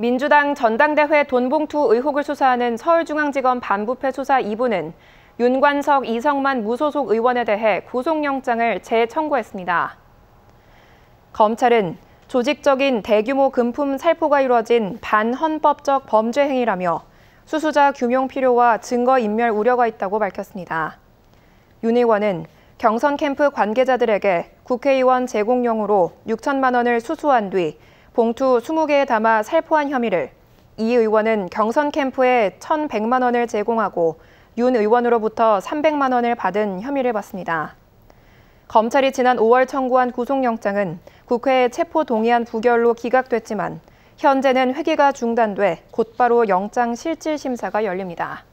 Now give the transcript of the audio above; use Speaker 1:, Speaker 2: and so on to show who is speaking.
Speaker 1: 민주당 전당대회 돈봉투 의혹을 수사하는 서울중앙지검 반부패 수사 2부는 윤관석, 이성만 무소속 의원에 대해 구속영장을 재청구했습니다. 검찰은 조직적인 대규모 금품 살포가 이뤄진 반헌법적 범죄 행위라며 수수자 규명 필요와 증거인멸 우려가 있다고 밝혔습니다. 윤 의원은 경선 캠프 관계자들에게 국회의원 제공용으로 6천만 원을 수수한 뒤 봉투 20개에 담아 살포한 혐의를 이 의원은 경선 캠프에 1,100만 원을 제공하고 윤 의원으로부터 300만 원을 받은 혐의를 받습니다. 검찰이 지난 5월 청구한 구속영장은 국회에 체포동의안 부결로 기각됐지만 현재는 회기가 중단돼 곧바로 영장 실질 심사가 열립니다.